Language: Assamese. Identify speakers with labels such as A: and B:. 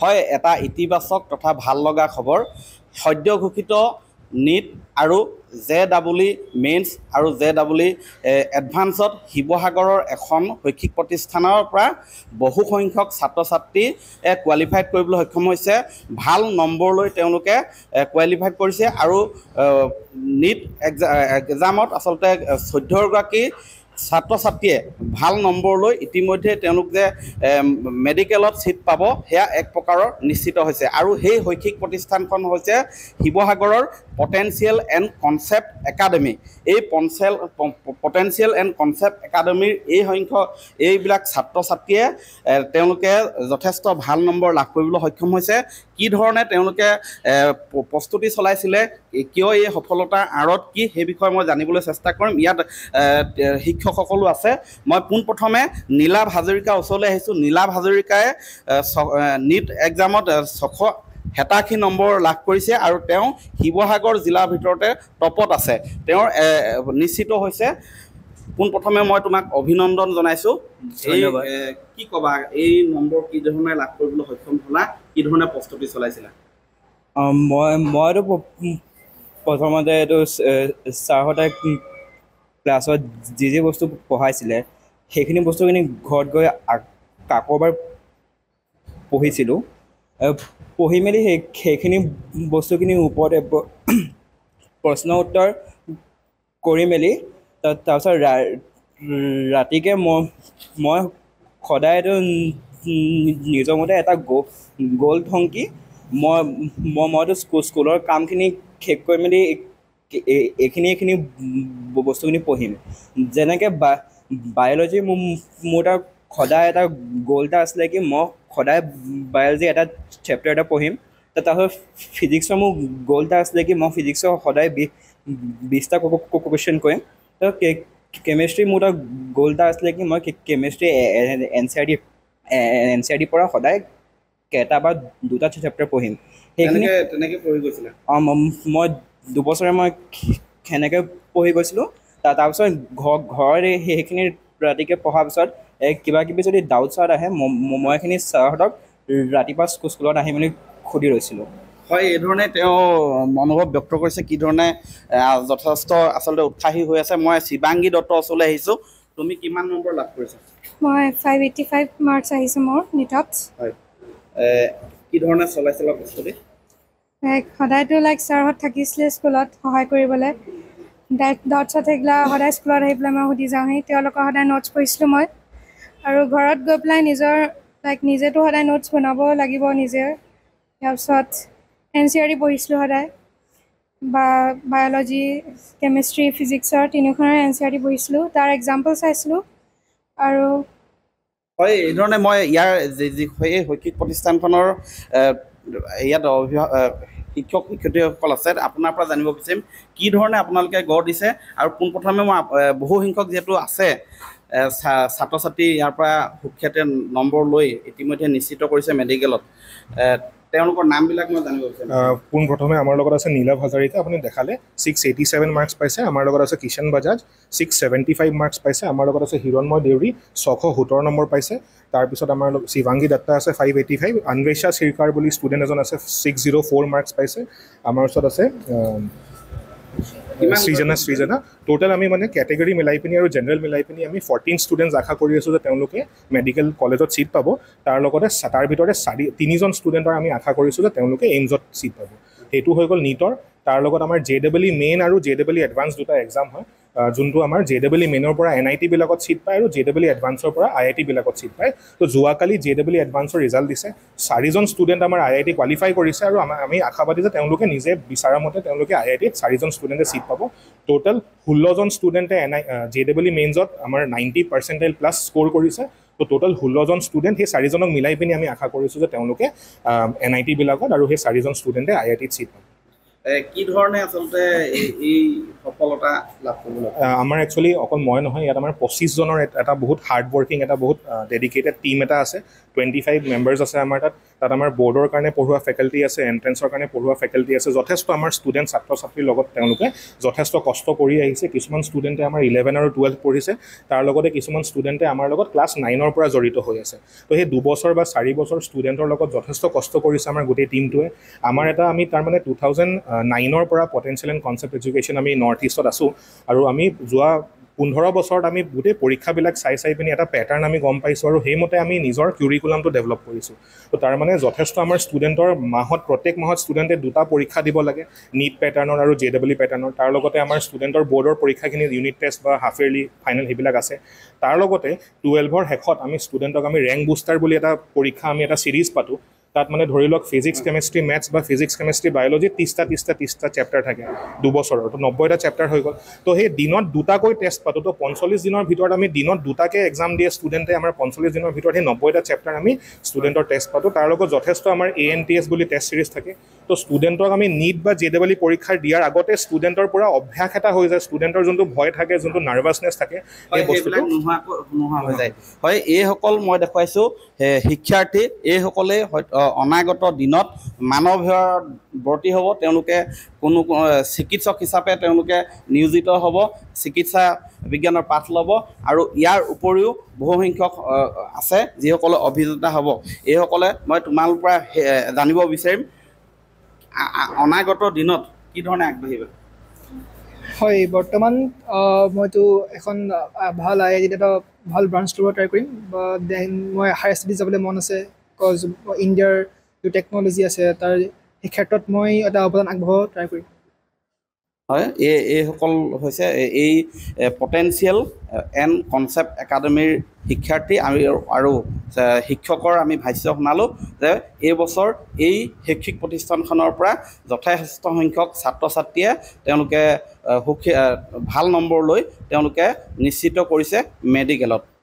A: হয় এটা ইতিবাচক তথা ভাল লগা খবৰ সদ্য ঘোষিত নীট আৰু জে ডাবলি মেইনছ আৰু জে ডাবলি এডভান্সত শিৱসাগৰৰ এখন শৈক্ষিক প্ৰতিষ্ঠানৰ পৰা বহুসংখ্যক ছাত্ৰ ছাত্ৰী কোৱালিফাইড কৰিবলৈ সক্ষম হৈছে ভাল নম্বৰ লৈ তেওঁলোকে কোৱালিফাইড কৰিছে আৰু নীট এক্সামত আচলতে চৈধ্যগৰাকী ছাত্ৰ ছাত্ৰীয়ে ভাল নম্বৰ লৈ ইতিমধ্যে তেওঁলোক যে মেডিকেলত ছিট পাব সেয়া এক প্ৰকাৰৰ নিশ্চিত হৈছে আৰু সেই শৈক্ষিক প্ৰতিষ্ঠানখন হৈছে শিৱসাগৰৰ পটেঞ্চিয়েল এণ্ড কনচেপ্ট একাডেমি এই পঞ্চেল পটেঞ্চিয়েল এণ্ড কনচেপ্ট একাডেমিৰ এই সংখ্যক এইবিলাক ছাত্ৰ ছাত্ৰীয়ে তেওঁলোকে যথেষ্ট ভাল নম্বৰ লাভ কৰিবলৈ সক্ষম হৈছে কি ধৰণে তেওঁলোকে প্ৰস্তুতি চলাইছিলে কিয় এই সফলতাৰ আঁৰত কি সেই বিষয়ে মই জানিবলৈ চেষ্টা কৰিম ইয়াত শিক্ষকসকলো আছে মই পোনপ্ৰথমে নীলাভ হাজৰিকাৰ ওচৰলৈ আহিছোঁ নীলাভ হাজৰিকাই নীট এক্সামত ছশ হেতাশী নম্বৰ লাভ কৰিছে আৰু তেওঁ শিৱসাগৰ জিলাৰ ভিতৰতে টপত আছে তেওঁৰ নিশ্চিত হৈছে পোনপ্ৰথমে মই তোমাক অভিনন্দন জনাইছোঁ কি ক'বা এই নম্বৰ কি ধৰণে লাভ কৰিবলৈ সক্ষম হ'লা কি ধৰণে প্ৰস্তুতি চলাইছিলা
B: মই মইতো প্ৰথমতে এইটো ছাৰহঁতে ক্লাছত যি যি বস্তু পঢ়াইছিলে সেইখিনি বস্তুখিনি ঘৰত গৈ কাকৰবাৰ পঢ়িছিলোঁ পঢ়ি মেলি সেই সেইখিনি বস্তুখিনিৰ ওপৰতে প্ৰশ্ন উত্তৰ কৰি মেলি তাৰপিছত ৰাতিকৈ মই মই সদায় এইটো নিজৰ মতে এটা গ'ল গ'ল ভংকি মই মই মইতো স্কুল স্কুলৰ কামখিনি শেষ কৰি মেলি এইখিনি এইখিনি বস্তুখিনি পঢ়িম যেনেকৈ বা বায়'লজি মোৰ মোৰ এটা সদায় এটা গ'ল এটা আছিলে কি মই সদায় বায়'লজি এটা চেপ্টাৰ এটা পঢ়িম তাৰপিছত ফিজিক্সৰ মোৰ গ'ল এটা আছিলে কি মই ফিজিক্সৰ সদায় বিছ বিছটা কুৱেশ্যন কৰিম তাৰ কেমেষ্ট্ৰি মোৰ এটা গ'ল এটা আছিলে কি মই chemistry N C R T N C R ডিৰ পৰা সদায় কেইটা বা দুটা চেপ্টাৰ পঢ়িম সেইখিনি অঁ মই দুবছৰে মই সেনেকৈ পঢ়ি গৈছিলোঁ তাৰপিছত ঘৰ ঘৰ সেইখিনি ৰাতিকৈ পঢ়াৰ পিছত কিবা কিবি যদি ডাউট চাউট আহে মই এইখিনি ছাৰহঁতক ৰাতিপুৱা স্কুল স্কুলত আহি মেলি সুধি লৈছিলোঁ
A: হয় এইধৰণে তেওঁ মনোভাৱ ব্যক্ত কৰিছে কি ধৰণে যথেষ্ট আচলতে উৎসাহী হৈ আছে মই শিৱাংগী দত্ত ওচৰলৈ আহিছোঁ তুমি কিমান নম্বৰ লাভ কৰিছা
B: মই ফাইভ এইটি ফাইভ মাৰ্কছ আহিছোঁ মোৰ নীটত
A: হয় কি ধৰণে চলাইছিলা প্ৰস্তুতি
B: সদায়তো লাইক ছাৰহঁত থাকিছিলে স্কুলত সহায় কৰিবলৈ ডাইক ডটছত থাকিলে সদায় স্কুলত আহি পেলাই মই সুধি যাওঁহি তেওঁলোকৰ সদায় নোটছ পঢ়িছিলোঁ মই আৰু ঘৰত গৈ পেলাই নিজৰ লাইক নিজেতো সদায় নোটছ বনাব লাগিব নিজে তাৰপিছত এন চি আৰ ডি পঢ়িছিলোঁ সদায় বা বায়'লজি কেমেষ্ট্ৰি ফিজিক্সৰ তিনিওখনৰ এন চি আৰ ডি পঢ়িছিলোঁ তাৰ এক্সাম্পল চাইছিলোঁ আৰু
A: হয় এইধৰণে মই ইয়াৰ যি সেই শৈক্ষিক প্ৰতিষ্ঠানখনৰ ইয়াত অভিভাৱক শিক্ষক শিক্ষয়িত্ৰীসকল আছে আপোনাৰ পৰা জানিব বিচাৰিম কি ধৰণে আপোনালোকে গঢ় দিছে আৰু পোনপ্ৰথমে মই বহুসংখ্যক যিহেতু আছে ছাত্ৰ ছাত্ৰী ইয়াৰ পৰা সুখ্যাতে নম্বৰ লৈ ইতিমধ্যে নিশ্চিত কৰিছে মেডিকেলত তেওঁলোকৰ নামবিলাক মই
C: পোনপ্ৰথমে আমাৰ লগত আছে নীলভ হাজৰিকা আপুনি দেখালে ছিক্স এইটি ছেভেন মাৰ্কছ পাইছে আমাৰ লগত আছে Kishen Bajaj six seventy five marks পাইছে আমাৰ লগত আছে হিৰণময় দেউৰী ছশ সোতৰ নম্বৰ পাইছে তাৰপিছত আমাৰ লগত শিৱাংগী দত্তা আছে ফাইভ এইটি ফাইভ অনৱেশা শিৰকাৰ বুলি ষ্টুডেণ্ট এজন আছে ছিক্স জিৰ' ফ'ৰ মাৰ্কছ পাইছে আমাৰ ওচৰত আছে সৃজনা শ্ৰীজনা টোটেল আমি মানে কেটেগৰী মিলাই পিনি আৰু জেনেৰেল মিলাই পিনি আমি ফৰ্টিন ষ্টুডেণ্টছ আশা কৰি আছোঁ যে তেওঁলোকে মেডিকেল কলেজত ছিট পাব তাৰ লগতে তাৰ ভিতৰতে চাৰি তিনিজন ষ্টুডেণ্টৰ আমি আশা কৰিছোঁ যে তেওঁলোকে এইমছত ছিট পাব সেইটো হৈ গ'ল নীটৰ তাৰ লগত আমাৰ জে ডাবল ই মেইন আৰু জে ডাবল ই এডভান্স দুটা এক্সাম হয় যোনটো আমাৰ জে ডাব্লিউ ই মেইনৰ পৰা এন আই টিবিলাকত চিট পায় আৰু জে ডাব্লিউ ই এডভান্সৰ পৰা আই আই টি বিলাকত চিট পায় তো যোৱাকালি জে ডাব্লিউ ই এডভান্সৰ ৰিজাল্ট দিছে চাৰিজন ষ্টুডেণ্ট আমাৰ আই আই টি কোৱালিফাই কৰিছে আৰু আমাৰ আমি আশাবাদী যে তেওঁলোকে নিজে বিচৰা মতে তেওঁলোকে আই আই টিত চাৰিজন ষ্টুডেণ্টে ছিট পাব টোটেল ষোল্লজন ষ্টুডেণ্টে এন আই জে ডাব্লিউ ই মেইনছত আমাৰ নাইণ্টি পাৰ্চেণ্টাইল প্লাছ স্ক'ৰ কৰিছে তো টোটেল ষোল্লজন ষ্টুডেণ্ট সেই চাৰিজনক মিলাই পিনি আমি আশা কৰিছোঁ যে তেওঁলোকে এন আই টিবিলাকত আৰু সেই চাৰিজন ষ্টুডেণ্টে আই আই টিত চিট পাব
A: কি ধৰণে আচলতে এই সফলতা লাভ
C: কৰিব আমাৰ একচুৱেলি অকল মই নহয় ইয়াত আমাৰ পঁচিছজনৰ এটা বহুত হাৰ্ড ৱৰ্কিং এটা বহুত ডেডিকেটেড টীম এটা আছে টুৱেণ্টি ফাইভ মেম্বাৰ্ছ আছে আমাৰ তাত তাত আমাৰ বৰ্ডৰ কাৰণে পঢ়োৱা ফেকাল্টি আছে এণ্ট্ৰেঞ্চৰ কাৰণে পঢ়োৱা ফেকাল্টি আছে যথেষ্ট আমাৰ ষ্টুডেণ্ট ছাত্ৰ ছাত্ৰীৰ লগত তেওঁলোকে যথেষ্ট কষ্ট কৰি আহিছে কিছুমান ষ্টুডেণ্টে আমাৰ ইলেভেন আৰু টুৱেলভ পঢ়িছে তাৰ লগতে কিছুমান ষ্টুডেণ্টে আমাৰ লগত ক্লাছ নাইনৰ পৰা জড়িত হৈ আছে তো সেই দুবছৰ বা চাৰি বছৰ ষ্টুডেণ্টৰ লগত যথেষ্ট কষ্ট কৰিছে আমাৰ গোটেই টিমটোৱে আমাৰ এটা আমি তাৰমানে টু থাউজেণ্ড নাইনৰ পৰা পটেঞ্চিয়েল এণ্ড কনচেপ্ট এডুকেশ্যন আমি নৰ্থ ইষ্টত আছোঁ আৰু আমি যোৱা পোন্ধৰ বছৰত আমি গোটেই পৰীক্ষাবিলাক চাই চাই পিনি এটা পেটাৰ্ণ আমি গম পাইছোঁ আৰু সেইমতে আমি নিজৰ কিউৰিকুলামটো ডেভেলপ কৰিছোঁ তো তাৰমানে যথেষ্ট আমাৰ ষ্টুডেণ্টৰ মাহত প্ৰত্যেক মাহত ষ্টুডেণ্টে দুটা পৰীক্ষা দিব লাগে নীট পেটাৰ্ণৰ আৰু জে ডাব্লিউ পেটাৰ্ণৰ তাৰ লগতে আমাৰ ষ্টুডেণ্টৰ বৰ্ডৰ পৰীক্ষাখিনি ইউনিট টেষ্ট বা হাফ ইয়াৰলি ফাইনেল সেইবিলাক আছে তাৰ লগতে টুৱেলভৰ শেষত আমি ষ্টুডেণ্টক আমি ৰেংক বুষ্টাৰ বুলি এটা পৰীক্ষা আমি এটা ছিৰিজ পাতোঁ তাত মানে ধৰি লওক ফিজিক্স কেমেষ্ট্ৰি মেথছ বা ফিজিক্স কেমেষ্ট্ৰি বায়'লজি ত্ৰিছটা ত্ৰিছটা ত্ৰিছটা চেপ্টাৰ থাকে দুবছৰৰ ত' নব্বৈটা চেপ্টাৰ হৈ গ'ল ত' সেই দিনত দুটাকৈ টেষ্ট পাতোঁ তো পঞ্চল্লিছ দিনৰ ভিতৰত আমি দিনত দুটাকৈ এক্সাম দিয়ে ষ্টুডেণ্টে আমাৰ পঞ্চল্লিছ দিনৰ ভিতৰত সেই নব্বৈটা চেপ্টাৰ আমি ষ্টুডেণ্টৰ টেষ্ট পাতোঁ তাৰ লগত যথেষ্ট আমাৰ এ এন টি এছ বুলি টেষ্ট ছিৰিজ থাকে ত' ষ্টুডেণ্টক আমি নীট বা জে জেডেবালি e পৰীক্ষাৰ দিয়াৰ আগতে ষ্টুডেণ্টৰ পৰা অভ্যাস এটা হৈ যায় ষ্টুডেণ্টৰ যোনটো ভয় থাকে যোনটো নাৰ্ভাছনেছ থাকে সেই বস্তুটো নোহোৱা হৈ যায় হয় এইসকল মই দেখুৱাইছোঁ শিক্ষাৰ্থী এইসকলে হয়
A: অনাগত দিনত মানৱীয়ৰ ব্ৰতী হ'ব তেওঁলোকে কোনো চিকিৎসক হিচাপে তেওঁলোকে নিয়োজিত হ'ব চিকিৎসা বিজ্ঞানৰ পাঠ ল'ব আৰু ইয়াৰ উপৰিও বহুসংখ্যক আছে যিসকলে অভিজ্ঞতা হ'ব এইসকলে মই তোমাৰ পৰা জানিব বিচাৰিম অনাগত দিনত কি ধৰণে আগবাঢ়িবা
B: হয় বৰ্তমান মইতো এখন ভাল আই আই টিত এটা ভাল ব্ৰাঞ্চ ল'ব ট্ৰাই কৰিম দেন মই হায়াৰ ষ্টাডিজ যাবলৈ মন আছে ইণ্ডিয়াৰ যিটো টেকন'লজি আছে তাৰ সেই ক্ষেত্ৰত মই এটা অৱদান আগবঢ়াব ট্ৰাই কৰিম
A: হয় এই এইসকল হৈছে এই পটেঞ্চিয়েল এণ্ড কনচেপ্ট একাডেমীৰ শিক্ষাৰ্থী আমি আৰু শিক্ষকৰ আমি ভাষ্য শুনালোঁ যে এইবছৰ এই শৈক্ষিক প্ৰতিষ্ঠানখনৰ পৰা যথেষ্ট সংখ্যক ছাত্ৰ ছাত্ৰীয়ে তেওঁলোকে সুখী ভাল নম্বৰ লৈ তেওঁলোকে নিশ্চিত কৰিছে মেডিকেলত